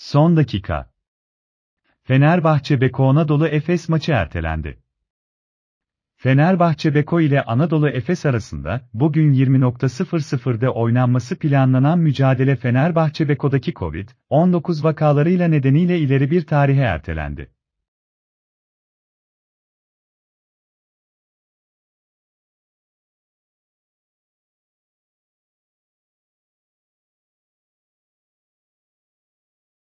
Son dakika. Fenerbahçe Beko Anadolu Efes maçı ertelendi. Fenerbahçe Beko ile Anadolu Efes arasında bugün 20.00'da oynanması planlanan mücadele Fenerbahçe Beko'daki Covid-19 vakalarıyla nedeniyle ileri bir tarihe ertelendi.